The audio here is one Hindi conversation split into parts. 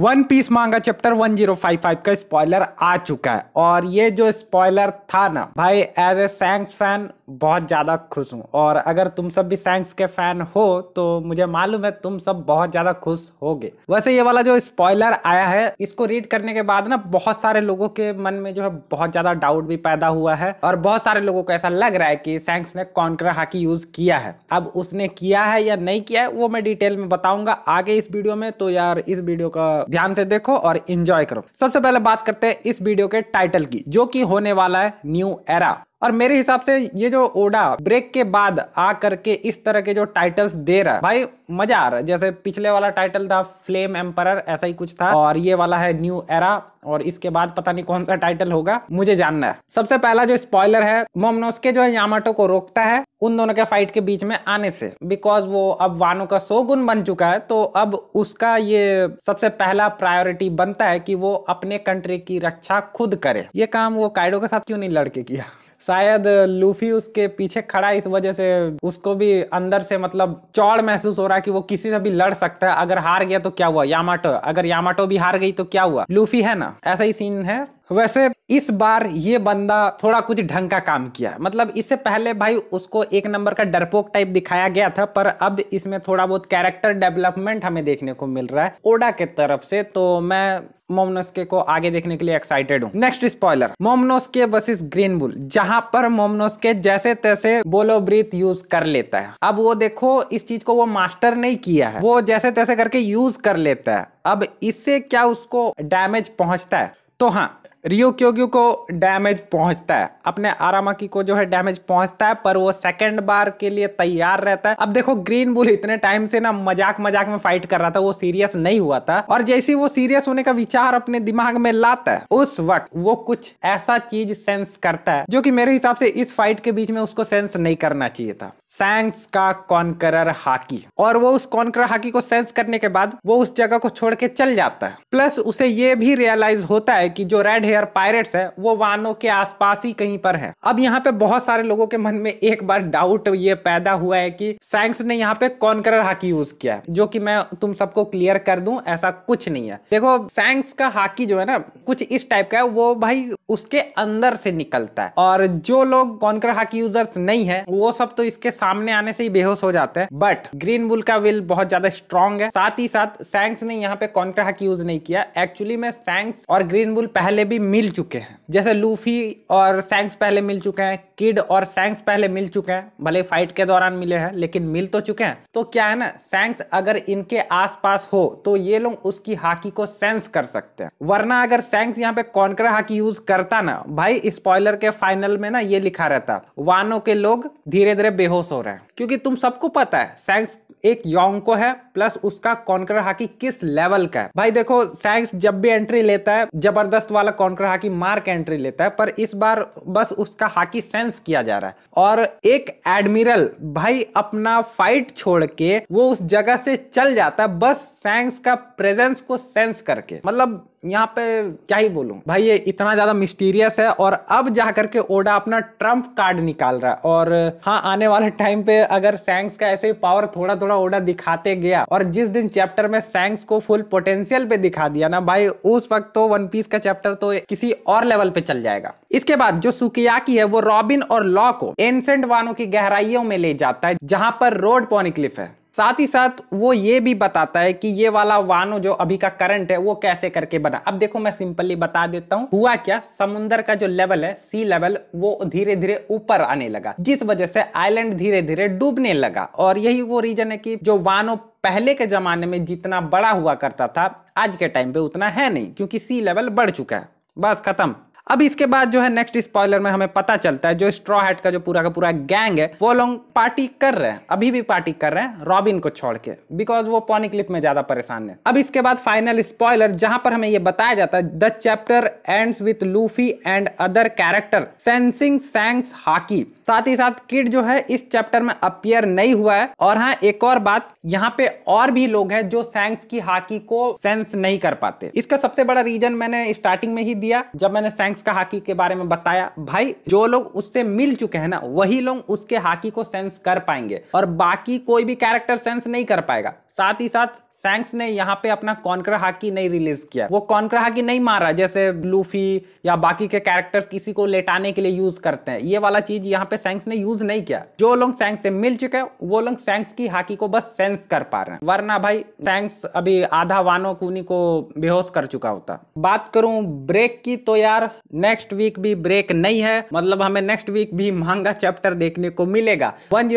वन पीस मांगा चैप्टर 1055 का स्पॉइलर आ चुका है और ये जो स्पॉइलर था ना भाई एज ए सैंक्स फैन बहुत ज़्यादा खुश हूँ और अगर तुम सब भी सैंक्स के फैन हो तो मुझे मालूम है तुम सब बहुत ज़्यादा खुश होगे वैसे ये वाला जो स्पॉइलर आया है इसको रीड करने के बाद ना बहुत सारे लोगों के मन में जो है बहुत ज़्यादा डाउट भी पैदा हुआ है और बहुत सारे लोगों को ऐसा लग रहा है कि सैंक्स ने कॉन्कर हाकी यूज़ किया है अब उसने किया है या नहीं किया है वो मैं डिटेल में बताऊंगा आगे इस वीडियो में तो यार इस वीडियो का ध्यान से देखो और इंजॉय करो सबसे पहले बात करते हैं इस वीडियो के टाइटल की जो कि होने वाला है न्यू एरा और मेरे हिसाब से ये जो ओडा ब्रेक के बाद आ करके इस तरह के जो टाइटल्स दे रहा है भाई मजा आ रहा है जैसे पिछले वाला टाइटल था फ्लेम एम्पर ऐसा ही कुछ था और ये वाला है न्यू एरा और इसके बाद पता नहीं कौन सा टाइटल होगा मुझे जानना है सबसे पहला जो स्पॉइलर है मोमनोस्के जो है यामाटो को रोकता है उन दोनों के फाइट के बीच में आने से बिकॉज वो अब वानो का सो गुन बन चुका है तो अब उसका ये सबसे पहला प्रायोरिटी बनता है कि वो अपने कंट्री की रक्षा खुद करे ये काम वो काइडो के साथ क्यों नहीं लड़के किया शायद लूफी उसके पीछे खड़ा इस वजह से उसको भी अंदर से मतलब चौड़ महसूस हो रहा है कि वो किसी से भी लड़ सकता है अगर हार गया तो क्या हुआ यामाटो अगर यामाटो भी हार गई तो क्या हुआ लूफी है ना ऐसा ही सीन है वैसे इस बार ये बंदा थोड़ा कुछ ढंग का काम किया मतलब इससे पहले भाई उसको एक नंबर का डरपोक टाइप दिखाया गया था पर अब इसमें थोड़ा बहुत कैरेक्टर डेवलपमेंट हमें देखने को मिल रहा है ओडा के तरफ से तो मैं मोमनोस्के को आगे देखने के लिए एक्साइटेड हूँ next spoiler Momonosuke versus green bull जहां पर मोमनोस्के जैसे तैसे बोलो ब्रीथ यूज कर लेता है अब वो देखो इस चीज को वो मास्टर नहीं किया है वो जैसे तैसे करके यूज कर लेता है अब इससे क्या उसको डैमेज पहुंचता है तो हाँ रियो क्योग्यू को डैमेज पहुंचता है अपने आरामाकी को जो है डैमेज पहुंचता है पर वो सेकंड बार के लिए तैयार रहता है अब देखो ग्रीन बुल इतने टाइम से ना मजाक मजाक में फाइट कर रहा था वो सीरियस नहीं हुआ था और जैसे वो सीरियस होने का विचार अपने दिमाग में लाता है उस वक्त वो कुछ ऐसा चीज सेंस करता है जो की मेरे हिसाब से इस फाइट के बीच में उसको सेंस नहीं करना चाहिए था सैंक्स का कॉन्करर हाकी और वो उस कॉन्करर हाकी को सेंस करने के बाद वो उस जगह को छोड़ के चल जाता है प्लस उसे ये भी रियलाइज होता है कि जो रेड हेयर पायरेट्स है वो वानों के आसपास ही कहीं पर है अब यहाँ पे बहुत सारे लोगों के मन में एक बार डाउट ये पैदा हुआ है कि सैंक्स ने यहाँ पे कॉन्करर हाकी यूज किया है जो कि मैं तुम सबको क्लियर कर दू ऐसा कुछ नहीं है देखो सैंक्स का हाकी जो है ना कुछ इस टाइप का है वो भाई उसके अंदर से निकलता है और जो लोग कॉन्कर हाकी यूजर्स नहीं है वो सब तो इसके सामने आने से ही बेहोश हो जाते हैं बट ग्रीन बुल का विल बहुत ज्यादा स्ट्रॉन्ग है साथ ही साथ सैंक्स ने यहाँ पे कॉन्कर हाकी यूज नहीं किया एक्चुअली में सैंक्स और ग्रीन बुल पहले भी मिल चुके हैं जैसे लूफी और सैंक्स पहले मिल चुके हैं किड और सैंक्स पहले मिल चुके हैं भले फाइट के दौरान मिले हैं लेकिन मिल तो चुके हैं तो क्या है ना सैंक्स अगर इनके आसपास हो तो ये लोग उसकी हाकी को सेंस कर सकते हैं वरना अगर सैंक्स यहाँ पे कॉन्कर हाकी यूज करता ना भाई स्पॉयलर के फाइनल में ना ये लिखा रहता वानों के लोग धीरे धीरे बेहोश हो रहे हैं क्योंकि तुम सबको पता है सैंक्स एक यौंग को है प्लस उसका कॉन्कर हाकी किस लेवल का है भाई देखो सैंक्स जब भी एंट्री लेता है जबरदस्त वाला कॉन्कर हाकी मार्क एंट्री लेता है पर इस बार बस उसका हाकी सेंस किया जा रहा है और एक एडमिरल भाई अपना फाइट छोड़ के वो उस जगह से चल जाता है बस सैंक्स का प्रेजेंस को सेंस करके मतलब यहाँ पे क्या ही बोलूं भाई ये इतना ज्यादा मिस्टीरियस है और अब जाकर के ओडा अपना ट्रम्प कार्ड निकाल रहा है और हाँ आने वाले टाइम पे अगर सैंक्स का ऐसे ही पावर थोड़ा थोड़ा ओडा दिखाते गया दिया और जिस दिन चैप्टर में सैंक्स को फुल पोटेंशियल पे दिखा दिया ना भाई उस वक्त तो वन पीस का चैप्टर तो किसी और लेवल पे चल जाएगा इसके बाद जो सुकियाकी है वो रॉबिन और लॉ को एंसेंट वानों की गहराइयों में ले जाता है जहां पर रोड पॉनिक्लिफ है साथ ही साथ वो ये भी बताता है कि ये वाला वानो जो अभी का करंट है वो कैसे करके बना अब देखो मैं सिंपली बता देता हूँ हुआ क्या समुन्दर का जो लेवल है सी लेवल वो धीरे धीरे ऊपर आने लगा जिस वजह से आइलैंड धीरे धीरे डूबने लगा और यही वो रीजन है कि जो वानो पहले के ज़माने में जितना बड़ा हुआ करता था आज के टाइम पे उतना है नहीं क्योंकि सी लेवल बढ़ चुका है बस खत्म अब इसके बाद जो है नेक्स्ट स्पॉइलर में हमें पता चलता है जो स्ट्रॉ हैट का जो पूरा का पूरा गैंग है वो लोग पार्टी कर रहे हैं अभी भी पार्टी कर रहे हैं रॉबिन को छोड़ के बिकॉज वो पॉनी क्लिप में ज्यादा परेशान है अब इसके बाद फाइनल स्पॉइलर जहां पर हमें ये बताया जाता है the chapter ends with Luffy and other character sensing सैंग्स हाकी साथ ही साथ किड जो है इस चैप्टर में अपियर नहीं हुआ है और हाँ एक और बात यहाँ पे और भी लोग हैं जो सैंक्स की हाकी को सेंस नहीं कर पाते इसका सबसे बड़ा रीजन मैंने स्टार्टिंग में ही दिया जब मैंने सैंक्स का हाकी के बारे में बताया भाई जो लोग उससे मिल चुके हैं ना वही लोग उसके हाकी को सेंस कर पाएंगे और बाकी कोई भी कैरेक्टर सेंस नहीं कर पाएगा साथ ही साथ सैंक्स ने यहाँ पे अपना कॉन्क्र हाकी नहीं रिलीज किया वो कॉन्क्र हाकी नहीं मारा जैसे लूफी या बाकी के कैरेक्टर्स किसी को लेटाने के लिए यूज करते हैं ये वाला चीज यहाँ पे सैंक्स ने यूज नहीं किया जो लोग सैंक्स से मिल चुके हैं वो लोग सैंक्स की हाकी को बस सेंस कर पा रहे हैं वरना भाई सैंक्स अभी आधा वानो कुनी को बेहोश कर चुका होता बात करूं ब्रेक की तो यार नेक्स्ट वीक भी ब्रेक नहीं है मतलब हमें नेक्स्ट वीक भी महंगा चैप्टर देखने को मिलेगा वन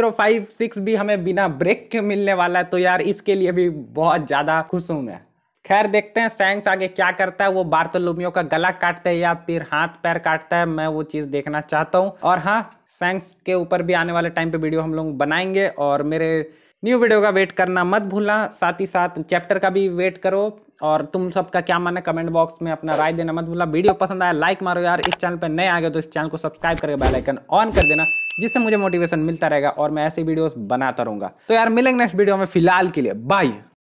भी हमें बिना ब्रेक के मिलने वाला है तो यार इसके लिए भी बहुत बहुत ज्यादा खुश हूं मैं खैर देखते हैं सैंग्स आगे क्या करता है वो बार्तोलोमियो का गला काटता है या फिर हाथ पैर काटता है मैं वो चीज देखना चाहता हूँ और हाँ सैंग्स के ऊपर भी आने वाले टाइम पे वीडियो हम लोग बनाएंगे और मेरे न्यू वीडियो का वेट करना मत भूलना साथ ही साथ चैप्टर का भी वेट करो और तुम सबका क्या मानना है कमेंट बॉक्स में अपना राय देना मत भूलना वीडियो पसंद आया लाइक मारो यार इस चैनल पे नए आ गए तो इस चैनल को सब्सक्राइब करके बेल आइकन ऑन कर देना जिससे मुझे मोटिवेशन मिलता रहेगा और मैं ऐसे वीडियोस बनाता रहूंगा तो यार मिलेंगे नेक्स्ट वीडियो में फिलहाल के लिए बाय